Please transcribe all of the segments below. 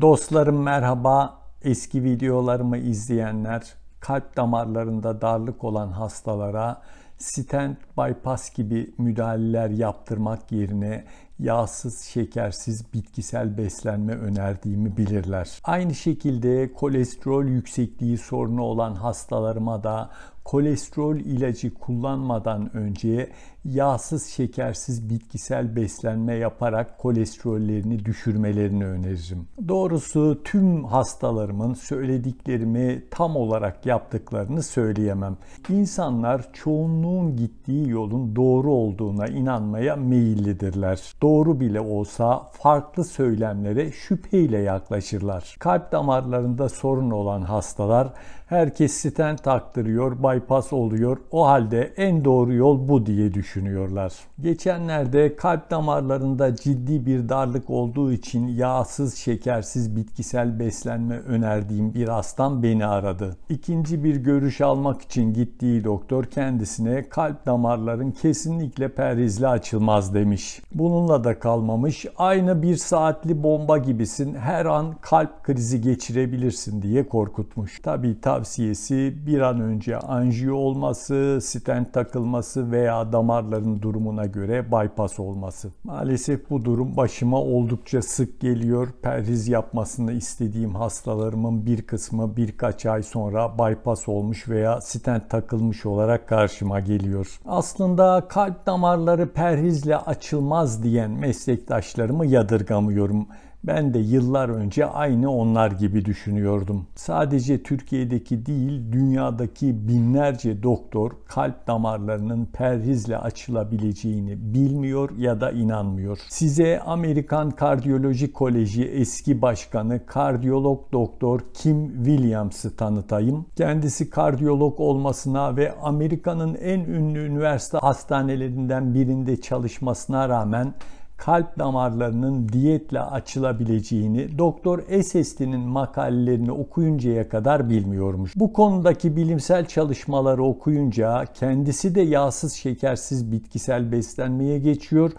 Dostlarım merhaba. Eski videolarımı izleyenler, kalp damarlarında darlık olan hastalara stent bypass gibi müdahaleler yaptırmak yerine yağsız, şekersiz bitkisel beslenme önerdiğimi bilirler. Aynı şekilde kolesterol yüksekliği sorunu olan hastalarıma da kolesterol ilacı kullanmadan önce yağsız, şekersiz bitkisel beslenme yaparak kolesterollerini düşürmelerini öneririm. Doğrusu tüm hastalarımın söylediklerimi tam olarak yaptıklarını söyleyemem. İnsanlar çoğunluğun gittiği yolun doğru olduğuna inanmaya meyillidirler. Doğru bile olsa farklı söylemlere şüpheyle yaklaşırlar. Kalp damarlarında sorun olan hastalar herkes stent taktırıyor, bypass oluyor. O halde en doğru yol bu diye düşünüyor düşünüyorlar. Geçenlerde kalp damarlarında ciddi bir darlık olduğu için yağsız, şekersiz bitkisel beslenme önerdiğim bir hastam beni aradı. İkinci bir görüş almak için gittiği doktor kendisine kalp damarların kesinlikle perhizli açılmaz demiş. Bununla da kalmamış. Aynı bir saatli bomba gibisin. Her an kalp krizi geçirebilirsin diye korkutmuş. Tabii tavsiyesi bir an önce anjiyo olması, stent takılması veya damar damarların durumuna göre bypass olması. Maalesef bu durum başıma oldukça sık geliyor. Perhiz yapmasını istediğim hastalarımın bir kısmı birkaç ay sonra bypass olmuş veya stent takılmış olarak karşıma geliyor. Aslında kalp damarları perhizle açılmaz diyen meslektaşlarımı yadırgamıyorum. Ben de yıllar önce aynı onlar gibi düşünüyordum. Sadece Türkiye'deki değil, dünyadaki binlerce doktor kalp damarlarının perhizle açılabileceğini bilmiyor ya da inanmıyor. Size Amerikan Kardiyoloji Koleji eski başkanı kardiyolog doktor Kim Williams'ı tanıtayım. Kendisi kardiyolog olmasına ve Amerika'nın en ünlü üniversite hastanelerinden birinde çalışmasına rağmen kalp damarlarının diyetle açılabileceğini Doktor Esesti'nin makalelerini okuyuncaya kadar bilmiyormuş. Bu konudaki bilimsel çalışmaları okuyunca kendisi de yağsız şekersiz bitkisel beslenmeye geçiyor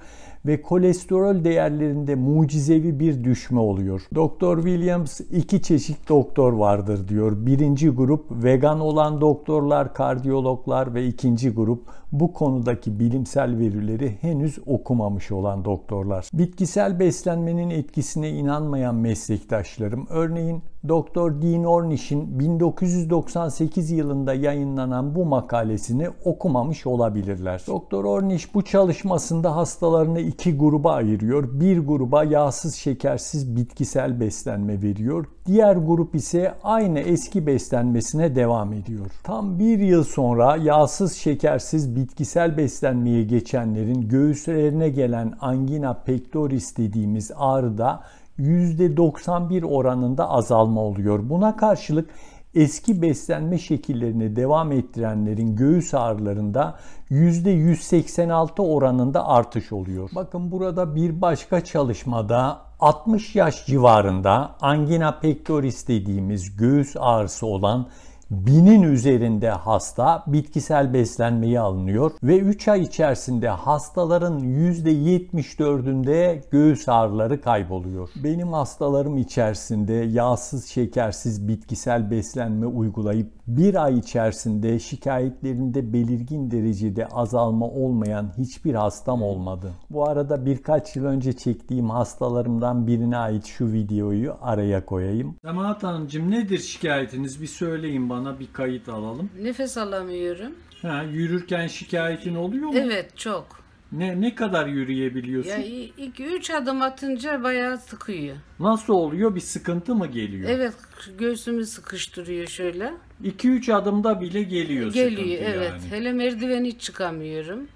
ve kolesterol değerlerinde mucizevi bir düşme oluyor. Doktor Williams iki çeşit doktor vardır diyor. Birinci grup vegan olan doktorlar, kardiyologlar ve ikinci grup bu konudaki bilimsel verileri henüz okumamış olan doktorlar. Bitkisel beslenmenin etkisine inanmayan meslektaşlarım örneğin Doktor Dean Ornish'in 1998 yılında yayınlanan bu makalesini okumamış olabilirler. Doktor Ornish bu çalışmasında hastalarını iki gruba ayırıyor. Bir gruba yağsız şekersiz bitkisel beslenme veriyor. Diğer grup ise aynı eski beslenmesine devam ediyor. Tam bir yıl sonra yağsız şekersiz bitkisel beslenmeye geçenlerin göğüslerine gelen angina pectoris dediğimiz ağrıda %91 oranında azalma oluyor. Buna karşılık eski beslenme şekillerini devam ettirenlerin göğüs ağrılarında %186 oranında artış oluyor. Bakın burada bir başka çalışmada 60 yaş civarında angina pectoris dediğimiz göğüs ağrısı olan Binin üzerinde hasta bitkisel beslenmeyi alınıyor ve 3 ay içerisinde hastaların %74'ünde göğüs ağrıları kayboluyor. Benim hastalarım içerisinde yağsız şekersiz bitkisel beslenme uygulayıp bir ay içerisinde şikayetlerinde belirgin derecede azalma olmayan hiçbir hastam olmadı. Bu arada birkaç yıl önce çektiğim hastalarımdan birine ait şu videoyu araya koyayım. Semahat Hanımcığım nedir şikayetiniz bir söyleyin bana kulağına bir kayıt alalım. Nefes alamıyorum. Ha, yürürken şikayetin oluyor mu? Evet çok. Ne ne kadar yürüyebiliyorsun? Ya iki üç adım atınca bayağı sıkıyor. Nasıl oluyor? Bir sıkıntı mı geliyor? Evet, göğsümü sıkıştırıyor şöyle. İki üç adımda bile geliyor, geliyor sıkıntı evet. Yani. Hele merdiveni çıkamıyorum.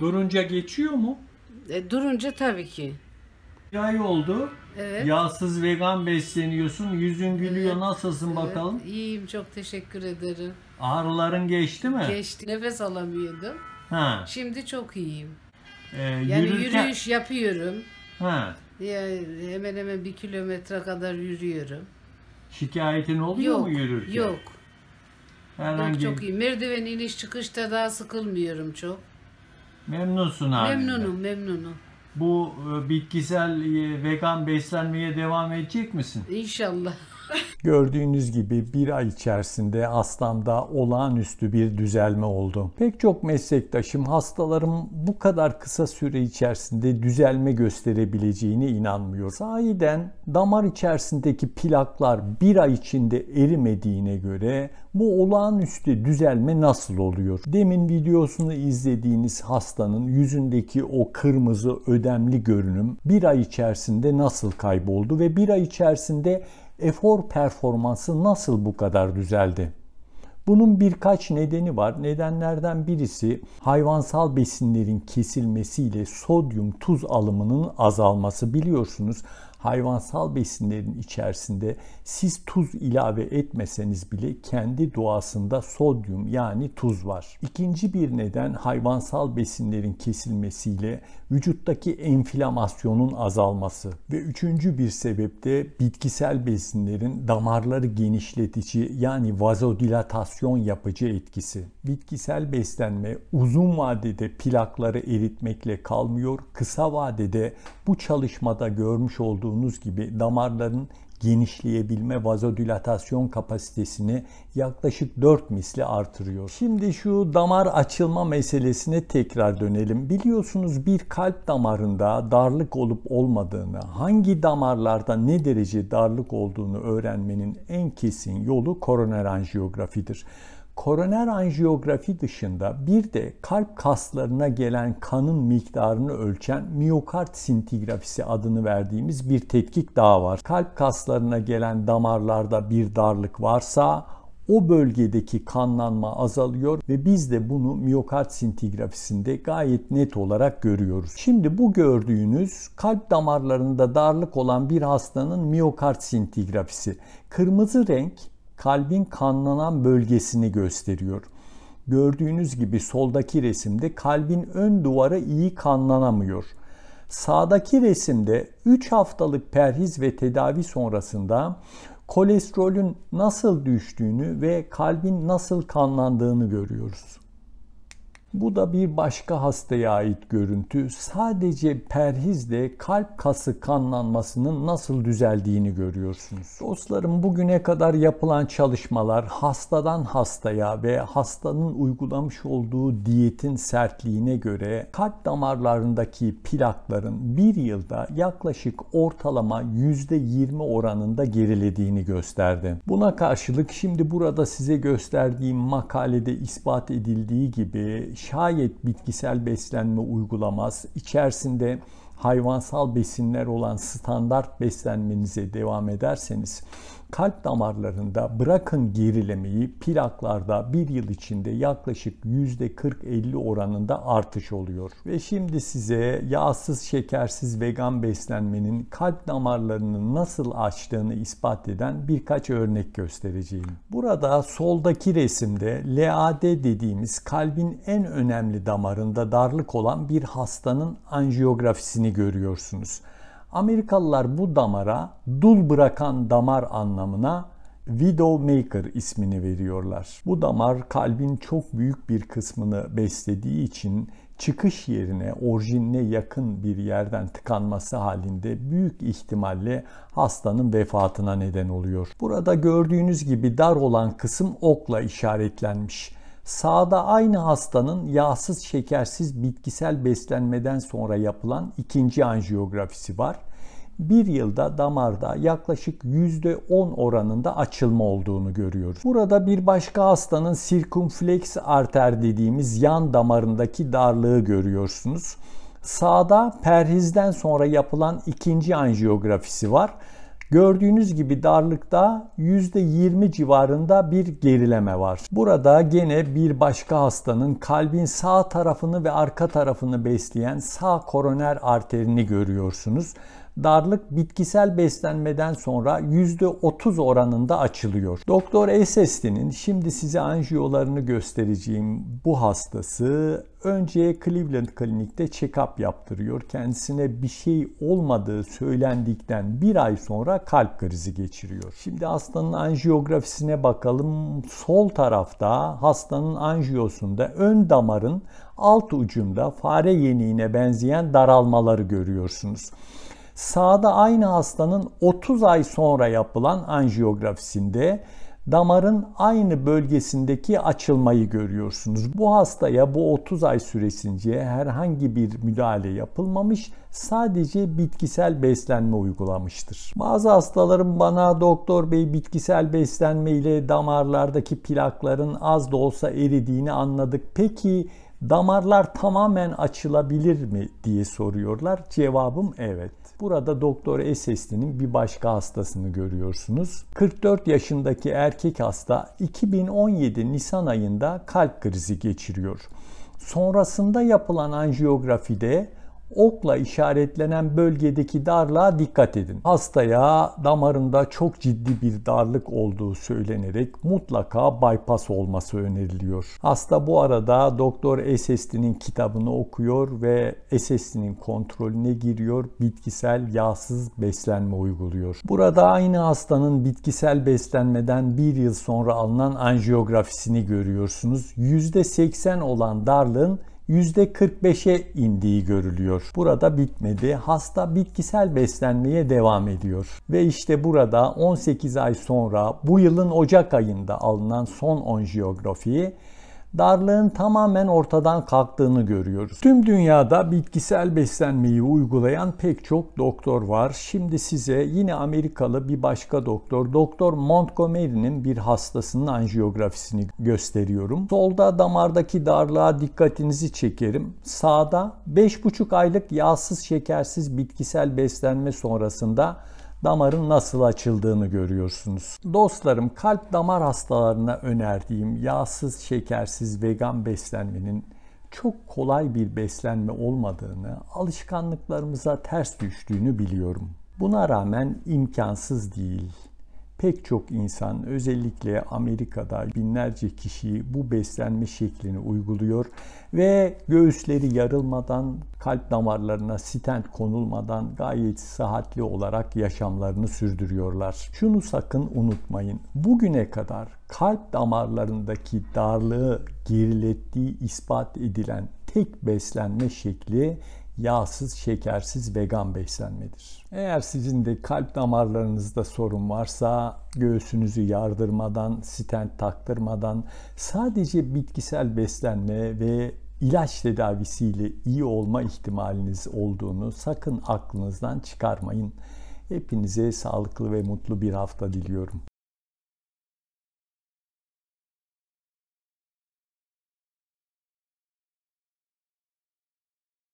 Durunca geçiyor mu? E, durunca tabii ki. Bir ay oldu. Evet. Yağsız vegan besleniyorsun. Yüzün gülüyor. Evet. Nasılsın evet. bakalım? İyiyim. Çok teşekkür ederim. Ağrıların geçti mi? Geçti. Nefes alamıyordum. Ha. Şimdi çok iyiyim. Ee, yani yürürken... yürüyüş yapıyorum. Ha. Yani hemen hemen bir kilometre kadar yürüyorum. Şikayetin oluyor yok, mu yürürken? Yok. Herhangi... Yok çok iyi. Merdiven iniş çıkışta daha sıkılmıyorum çok. Memnunsun abi. Memnunum, memnunum bu e, bitkisel e, vegan beslenmeye devam edecek misin? İnşallah. Gördüğünüz gibi bir ay içerisinde Aslan'da olağanüstü bir düzelme oldu. Pek çok meslektaşım hastalarım bu kadar kısa süre içerisinde düzelme gösterebileceğine inanmıyor. Sahiden damar içerisindeki plaklar bir ay içinde erimediğine göre bu olağanüstü düzelme nasıl oluyor? Demin videosunu izlediğiniz hastanın yüzündeki o kırmızı ödemli görünüm bir ay içerisinde nasıl kayboldu ve bir ay içerisinde efor performansı nasıl bu kadar düzeldi? Bunun birkaç nedeni var. Nedenlerden birisi hayvansal besinlerin kesilmesiyle sodyum tuz alımının azalması biliyorsunuz hayvansal besinlerin içerisinde siz tuz ilave etmeseniz bile kendi doğasında sodyum yani tuz var. İkinci bir neden hayvansal besinlerin kesilmesiyle vücuttaki enflamasyonun azalması ve üçüncü bir sebep de bitkisel besinlerin damarları genişletici yani vazodilatasyon yapıcı etkisi. Bitkisel beslenme uzun vadede plakları eritmekle kalmıyor, kısa vadede bu çalışmada görmüş olduğu olduğunuz gibi damarların genişleyebilme vazodilatasyon kapasitesini yaklaşık 4 misli artırıyor. Şimdi şu damar açılma meselesine tekrar dönelim. Biliyorsunuz bir kalp damarında darlık olup olmadığını, hangi damarlarda ne derece darlık olduğunu öğrenmenin en kesin yolu koroner anjiyografidir koroner anjiyografi dışında bir de kalp kaslarına gelen kanın miktarını ölçen miyokard sintigrafisi adını verdiğimiz bir tetkik daha var. Kalp kaslarına gelen damarlarda bir darlık varsa o bölgedeki kanlanma azalıyor ve biz de bunu miyokard sintigrafisinde gayet net olarak görüyoruz. Şimdi bu gördüğünüz kalp damarlarında darlık olan bir hastanın miyokard sintigrafisi. Kırmızı renk kalbin kanlanan bölgesini gösteriyor. Gördüğünüz gibi soldaki resimde kalbin ön duvarı iyi kanlanamıyor. Sağdaki resimde 3 haftalık perhiz ve tedavi sonrasında kolesterolün nasıl düştüğünü ve kalbin nasıl kanlandığını görüyoruz. Bu da bir başka hastaya ait görüntü. Sadece perhizle kalp kası kanlanmasının nasıl düzeldiğini görüyorsunuz. Dostlarım bugüne kadar yapılan çalışmalar hastadan hastaya ve hastanın uygulamış olduğu diyetin sertliğine göre kalp damarlarındaki plakların bir yılda yaklaşık ortalama %20 oranında gerilediğini gösterdi. Buna karşılık şimdi burada size gösterdiğim makalede ispat edildiği gibi şayet bitkisel beslenme uygulamaz, içerisinde hayvansal besinler olan standart beslenmenize devam ederseniz kalp damarlarında bırakın gerilemeyi plaklarda bir yıl içinde yaklaşık %40-50 oranında artış oluyor. Ve şimdi size yağsız, şekersiz vegan beslenmenin kalp damarlarını nasıl açtığını ispat eden birkaç örnek göstereceğim. Burada soldaki resimde LAD dediğimiz kalbin en önemli damarında darlık olan bir hastanın anjiyografisini görüyorsunuz. Amerikalılar bu damara dul bırakan damar anlamına Widowmaker ismini veriyorlar. Bu damar kalbin çok büyük bir kısmını beslediği için çıkış yerine orijinine yakın bir yerden tıkanması halinde büyük ihtimalle hastanın vefatına neden oluyor. Burada gördüğünüz gibi dar olan kısım okla işaretlenmiş. Sağda aynı hastanın yağsız şekersiz bitkisel beslenmeden sonra yapılan ikinci anjiyografisi var. Bir yılda damarda yaklaşık %10 oranında açılma olduğunu görüyoruz. Burada bir başka hastanın circumflex arter dediğimiz yan damarındaki darlığı görüyorsunuz. Sağda perhizden sonra yapılan ikinci anjiyografisi var. Gördüğünüz gibi darlıkta %20 civarında bir gerileme var. Burada gene bir başka hastanın kalbin sağ tarafını ve arka tarafını besleyen sağ koroner arterini görüyorsunuz darlık bitkisel beslenmeden sonra %30 oranında açılıyor. Doktor Esesti'nin şimdi size anjiyolarını göstereceğim bu hastası önce Cleveland Klinik'te check-up yaptırıyor. Kendisine bir şey olmadığı söylendikten bir ay sonra kalp krizi geçiriyor. Şimdi hastanın anjiyografisine bakalım. Sol tarafta hastanın anjiyosunda ön damarın alt ucunda fare yeniğine benzeyen daralmaları görüyorsunuz. Sağda aynı hastanın 30 ay sonra yapılan anjiyografisinde damarın aynı bölgesindeki açılmayı görüyorsunuz. Bu hastaya bu 30 ay süresince herhangi bir müdahale yapılmamış, sadece bitkisel beslenme uygulamıştır. Bazı hastalarım bana doktor bey bitkisel beslenme ile damarlardaki plakların az da olsa eridiğini anladık. Peki damarlar tamamen açılabilir mi diye soruyorlar. Cevabım evet. Burada Doktor SSD'nin bir başka hastasını görüyorsunuz. 44 yaşındaki erkek hasta 2017 Nisan ayında kalp krizi geçiriyor. Sonrasında yapılan anjiyografide okla işaretlenen bölgedeki darlığa dikkat edin. Hastaya damarında çok ciddi bir darlık olduğu söylenerek mutlaka bypass olması öneriliyor. Hasta bu arada Doktor SST'nin kitabını okuyor ve SST'nin kontrolüne giriyor. Bitkisel yağsız beslenme uyguluyor. Burada aynı hastanın bitkisel beslenmeden bir yıl sonra alınan anjiyografisini görüyorsunuz. %80 olan darlığın %45'e indiği görülüyor. Burada bitmedi. Hasta bitkisel beslenmeye devam ediyor. Ve işte burada 18 ay sonra bu yılın Ocak ayında alınan son anjiyografiyi darlığın tamamen ortadan kalktığını görüyoruz. Tüm dünyada bitkisel beslenmeyi uygulayan pek çok doktor var. Şimdi size yine Amerikalı bir başka doktor, Doktor Montgomery'nin bir hastasının anjiyografisini gösteriyorum. Solda damardaki darlığa dikkatinizi çekerim. Sağda 5,5 aylık yağsız şekersiz bitkisel beslenme sonrasında damarın nasıl açıldığını görüyorsunuz. Dostlarım kalp damar hastalarına önerdiğim yağsız, şekersiz vegan beslenmenin çok kolay bir beslenme olmadığını, alışkanlıklarımıza ters düştüğünü biliyorum. Buna rağmen imkansız değil pek çok insan özellikle Amerika'da binlerce kişi bu beslenme şeklini uyguluyor ve göğüsleri yarılmadan, kalp damarlarına stent konulmadan gayet sıhhatli olarak yaşamlarını sürdürüyorlar. Şunu sakın unutmayın. Bugüne kadar kalp damarlarındaki darlığı gerilettiği ispat edilen tek beslenme şekli yağsız, şekersiz vegan beslenmedir. Eğer sizin de kalp damarlarınızda sorun varsa göğsünüzü yardırmadan, stent taktırmadan sadece bitkisel beslenme ve ilaç tedavisiyle iyi olma ihtimaliniz olduğunu sakın aklınızdan çıkarmayın. Hepinize sağlıklı ve mutlu bir hafta diliyorum.